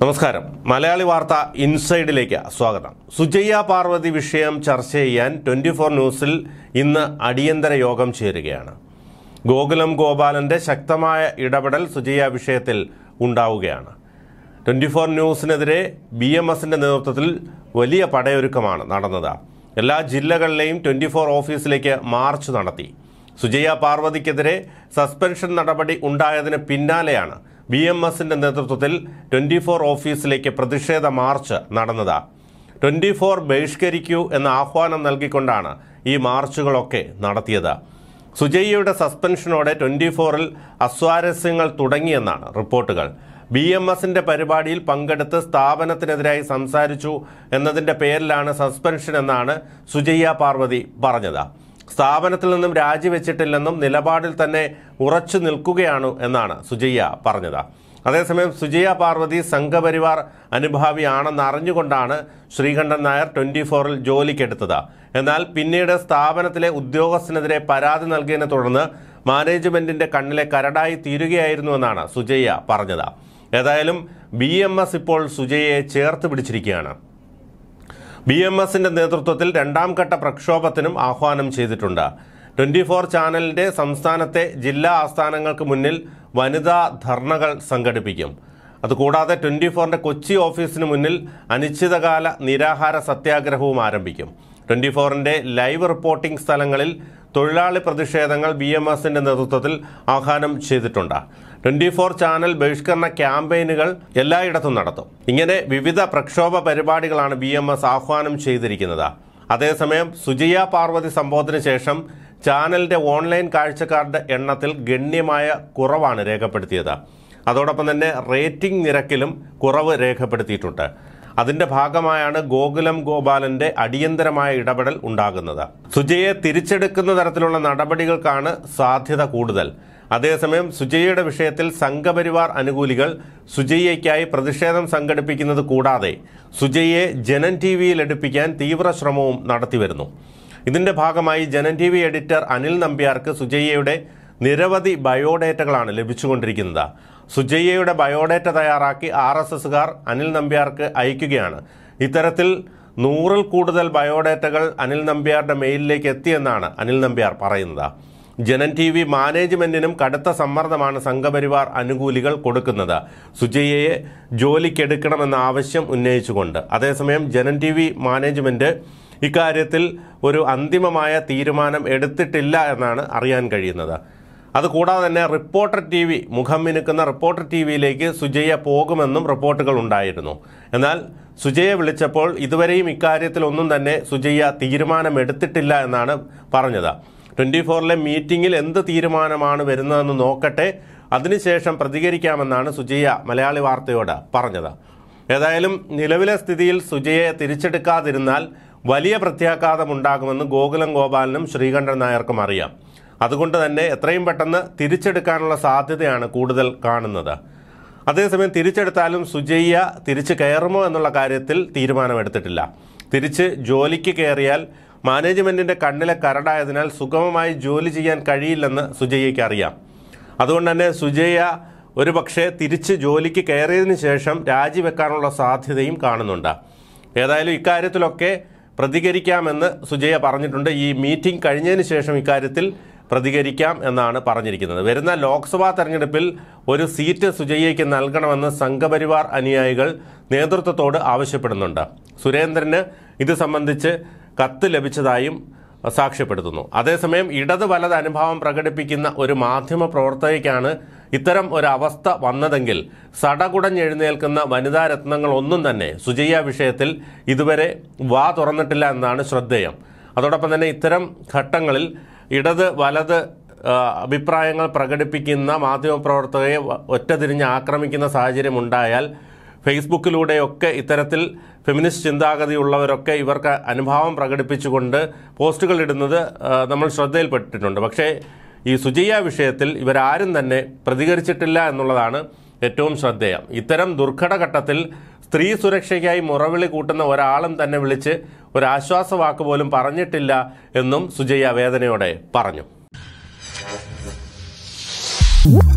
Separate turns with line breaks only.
നമസ്കാരം മലയാളി വാർത്ത ഇൻസൈഡിലേക്ക് സ്വാഗതം സുജയ്യ പാർവതി വിഷയം ചർച്ച ചെയ്യാൻ ട്വന്റി ഫോർ ന്യൂസിൽ ഇന്ന് അടിയന്തര യോഗം ചേരുകയാണ് ഗോകുലം ഗോപാലന്റെ ശക്തമായ ഇടപെടൽ സുജയ്യ വിഷയത്തിൽ ഉണ്ടാവുകയാണ് ട്വന്റി ഫോർ ന്യൂസിനെതിരെ ബി എം എസിന്റെ നേതൃത്വത്തിൽ വലിയ പടയൊരുക്കമാണ് നടന്നത് എല്ലാ ജില്ലകളിലെയും ട്വന്റി ഫോർ ഓഫീസിലേക്ക് മാർച്ച് നടത്തി സുജയ്യ പാർവതിക്കെതിരെ സസ്പെൻഷൻ നടപടി ഉണ്ടായതിന് പിന്നാലെയാണ് ബി എം എസിന്റെ നേതൃത്വത്തിൽ ട്വന്റി ഫോർ ഓഫീസിലേക്ക് പ്രതിഷേധ മാർച്ച് നടന്നത് ട്വന്റി ഫോർ ബഹിഷ്കരിക്കൂ എന്ന ആഹ്വാനം നൽകിക്കൊണ്ടാണ് ഈ മാർച്ചുകളൊക്കെ നടത്തിയത് സുജയ്യയുടെ സസ്പെൻഷനോടെ ട്വന്റി ഫോറിൽ അസ്വാരസ്യങ്ങൾ തുടങ്ങിയെന്നാണ് റിപ്പോർട്ടുകൾ ബി എം എസിന്റെ പരിപാടിയിൽ പങ്കെടുത്ത് സ്ഥാപനത്തിനെതിരായി സംസാരിച്ചു എന്നതിന്റെ പേരിലാണ് സസ്പെൻഷൻ എന്നാണ് സുജയ്യ പാർവതി പറഞ്ഞത് സ്ഥാപനത്തിൽ നിന്നും രാജിവെച്ചിട്ടില്ലെന്നും നിലപാടിൽ തന്നെ ഉറച്ചു നിൽക്കുകയാണ് എന്നാണ് സുജയ്യ പറഞ്ഞത് അതേസമയം സുജയ പാർവതി സംഘപരിവാർ അനുഭാവിയാണെന്ന് അറിഞ്ഞുകൊണ്ടാണ് ശ്രീകണ്ഠൻ നായർ ട്വന്റി ഫോറിൽ ജോലിക്കെടുത്തത് എന്നാൽ പിന്നീട് സ്ഥാപനത്തിലെ ഉദ്യോഗസ്ഥനെതിരെ പരാതി നൽകിയതിനെ തുടർന്ന് മാനേജ്മെന്റിന്റെ കണ്ണിലെ കരടായി തീരുകയായിരുന്നുവെന്നാണ് സുജയ്യ പറഞ്ഞത് ഏതായാലും ബി ഇപ്പോൾ സുജയയെ ചേർത്ത് പിടിച്ചിരിക്കുകയാണ് ബി എം എസിന്റെ നേതൃത്വത്തിൽ രണ്ടാം ഘട്ട പ്രക്ഷോഭത്തിനും ആഹ്വാനം ചെയ്തിട്ടുണ്ട് ട്വന്റി ഫോർ ചാനലിന്റെ സംസ്ഥാനത്തെ ജില്ലാ ആസ്ഥാനങ്ങൾക്ക് മുന്നിൽ വനിതാ ധർണകൾ സംഘടിപ്പിക്കും അതുകൂടാതെ ട്വന്റി ഫോറിന്റെ കൊച്ചി ഓഫീസിന് മുന്നിൽ അനിശ്ചിതകാല നിരാഹാര സത്യാഗ്രഹവും ആരംഭിക്കും ട്വൻറ്റി ഫോറിൻ്റെ ലൈവ് റിപ്പോർട്ടിംഗ് സ്ഥലങ്ങളിൽ തൊഴിലാളി പ്രതിഷേധങ്ങൾ ബി എം എസിൻ്റെ നേതൃത്വത്തിൽ ആഹ്വാനം ചെയ്തിട്ടുണ്ട് ട്വൻറ്റി ഫോർ ചാനൽ ബഹിഷ്കരണ ക്യാമ്പയിനുകൾ എല്ലായിടത്തും നടത്തും ഇങ്ങനെ വിവിധ പ്രക്ഷോഭ പരിപാടികളാണ് ബി എം എസ് ആഹ്വാനം ചെയ്തിരിക്കുന്നത് അതേസമയം സുജയ പാർവതി സംഭവത്തിന് ശേഷം ചാനലിൻ്റെ ഓൺലൈൻ കാഴ്ചക്കാരുടെ എണ്ണത്തിൽ ഗണ്യമായ കുറവാണ് രേഖപ്പെടുത്തിയത് അതോടൊപ്പം തന്നെ റേറ്റിംഗ് നിരക്കിലും കുറവ് രേഖപ്പെടുത്തിയിട്ടുണ്ട് അതിന്റെ ഭാഗമായാണ് ഗോകുലം ഗോപാലന്റെ അടിയന്തരമായ ഇടപെടൽ ഉണ്ടാകുന്നത് സുജയെ തിരിച്ചെടുക്കുന്ന തരത്തിലുള്ള നടപടികൾക്കാണ് സാധ്യത കൂടുതൽ അതേസമയം സുജയയുടെ വിഷയത്തിൽ സംഘപരിവാർ അനുകൂലികൾ സുജയ്യയ്ക്കായി പ്രതിഷേധം സംഘടിപ്പിക്കുന്നത് കൂടാതെ സുജയെ ജനൻ ടി വിയിൽ എടുപ്പിക്കാൻ തീവ്ര ശ്രമവും നടത്തിവരുന്നു ഇതിന്റെ ഭാഗമായി Janam T V editor Anil നമ്പ്യാർക്ക് സുജയ്യയുടെ നിരവധി ബയോഡേറ്റകളാണ് ലഭിച്ചുകൊണ്ടിരിക്കുന്നത് സുജയ്യയുടെ ബയോഡേറ്റ തയ്യാറാക്കി ആർ എസ് എസുകാർ അനിൽ നമ്പ്യാർക്ക് അയക്കുകയാണ് ഇത്തരത്തിൽ നൂറിൽ കൂടുതൽ ബയോഡേറ്റകൾ അനിൽ നമ്പ്യാരുടെ മെയിലിലേക്ക് എത്തിയെന്നാണ് അനിൽ നമ്പ്യാർ പറയുന്നത് ജനൻ ടി വി മാനേജ്മെന്റിനും കടുത്ത സമ്മർദ്ദമാണ് സംഘപരിവാർ അനുകൂലികൾ കൊടുക്കുന്നത് സുജയ്യയെ ജോലിക്കെടുക്കണമെന്ന ആവശ്യം ഉന്നയിച്ചുകൊണ്ട് അതേസമയം ജനൻ ടി വി മാനേജ്മെന്റ് ഇക്കാര്യത്തിൽ ഒരു അന്തിമമായ തീരുമാനം എടുത്തിട്ടില്ല എന്നാണ് അറിയാൻ കഴിയുന്നത് അതുകൂടാതെ തന്നെ റിപ്പോർട്ടർ ടി വി മുഖം മിനുക്കുന്ന റിപ്പോർട്ടർ ടി വിയിലേക്ക് സുജയ പോകുമെന്നും റിപ്പോർട്ടുകൾ ഉണ്ടായിരുന്നു എന്നാൽ സുജയെ വിളിച്ചപ്പോൾ ഇതുവരെയും ഇക്കാര്യത്തിൽ ഒന്നും തന്നെ സുജയ തീരുമാനമെടുത്തിട്ടില്ല എന്നാണ് പറഞ്ഞത് ട്വൻറ്റി ഫോറിലെ മീറ്റിംഗിൽ എന്ത് തീരുമാനമാണ് വരുന്നതെന്ന് നോക്കട്ടെ അതിനുശേഷം പ്രതികരിക്കാമെന്നാണ് സുജയ മലയാളി വാർത്തയോട് പറഞ്ഞത് ഏതായാലും നിലവിലെ സ്ഥിതിയിൽ സുജയെ തിരിച്ചെടുക്കാതിരുന്നാൽ വലിയ പ്രത്യാഘാതമുണ്ടാകുമെന്ന് ഗോകുലം ഗോപാലനും ശ്രീകണ്ഠൻ നായർക്കും അറിയാം അതുകൊണ്ട് തന്നെ എത്രയും പെട്ടെന്ന് തിരിച്ചെടുക്കാനുള്ള സാധ്യതയാണ് കൂടുതൽ കാണുന്നത് അതേസമയം തിരിച്ചെടുത്താലും സുജയ്യ തിരിച്ചു കയറുമോ എന്നുള്ള കാര്യത്തിൽ തീരുമാനമെടുത്തിട്ടില്ല തിരിച്ച് ജോലിക്ക് കയറിയാൽ മാനേജ്മെൻറ്റിൻ്റെ കണ്ണിലെ കരടായതിനാൽ സുഗമമായി ജോലി ചെയ്യാൻ കഴിയില്ലെന്ന് സുജയ്യയ്ക്ക് അറിയാം അതുകൊണ്ട് തന്നെ സുജയ്യ ഒരു പക്ഷേ തിരിച്ച് ജോലിക്ക് കയറിയതിന് ശേഷം രാജിവെക്കാനുള്ള സാധ്യതയും കാണുന്നുണ്ട് ഏതായാലും ഇക്കാര്യത്തിലൊക്കെ പ്രതികരിക്കാമെന്ന് സുജയ പറഞ്ഞിട്ടുണ്ട് ഈ മീറ്റിംഗ് കഴിഞ്ഞതിന് ശേഷം ഇക്കാര്യത്തിൽ പ്രതികരിക്കാം എന്നാണ് പറഞ്ഞിരിക്കുന്നത് വരുന്ന ലോക്സഭാ തെരഞ്ഞെടുപ്പിൽ ഒരു സീറ്റ് സുജയ്യയ്ക്ക് നൽകണമെന്ന് സംഘപരിവാർ അനുയായികൾ നേതൃത്വത്തോട് ആവശ്യപ്പെടുന്നുണ്ട് സുരേന്ദ്രന് ഇത് സംബന്ധിച്ച് കത്ത് ലഭിച്ചതായും സാക്ഷ്യപ്പെടുത്തുന്നു അതേസമയം ഇടത് വലത് അനുഭാവം പ്രകടിപ്പിക്കുന്ന ഒരു മാധ്യമ പ്രവർത്തകയ്ക്കാണ് ഇത്തരം ഒരു അവസ്ഥ വന്നതെങ്കിൽ സടകുടഞ്ഞെഴുന്നേൽക്കുന്ന വനിതാ രത്നങ്ങൾ ഒന്നും തന്നെ സുജയ്യ വിഷയത്തിൽ ഇതുവരെ വാ തുറന്നിട്ടില്ല എന്നാണ് ശ്രദ്ധേയം അതോടൊപ്പം തന്നെ ഇത്തരം ഘട്ടങ്ങളിൽ ഇടത് വലത് അഭിപ്രായങ്ങൾ പ്രകടിപ്പിക്കുന്ന മാധ്യമപ്രവർത്തകരെ തിരിഞ്ഞ് ആക്രമിക്കുന്ന സാഹചര്യം ഉണ്ടായാൽ ഫേസ്ബുക്കിലൂടെയൊക്കെ ഇത്തരത്തിൽ ഫെമിനിസ്റ്റ് ചിന്താഗതിയുള്ളവരൊക്കെ ഇവർക്ക് അനുഭാവം പ്രകടിപ്പിച്ചുകൊണ്ട് പോസ്റ്റുകൾ ഇടുന്നത് നമ്മൾ ശ്രദ്ധയിൽപ്പെട്ടിട്ടുണ്ട് പക്ഷേ ഈ സുജയ്യ വിഷയത്തിൽ ഇവരാരും തന്നെ പ്രതികരിച്ചിട്ടില്ല എന്നുള്ളതാണ് ഏറ്റവും ശ്രദ്ധേയം ഇത്തരം ദുർഘടഘട്ടത്തിൽ സ്ത്രീ സുരക്ഷയ്ക്കായി മുറവിളി കൂട്ടുന്ന ഒരാളും തന്നെ വിളിച്ച് വാക്ക് പോലും പറഞ്ഞിട്ടില്ല എന്നും സുജയ വേദനയോടെ പറഞ്ഞു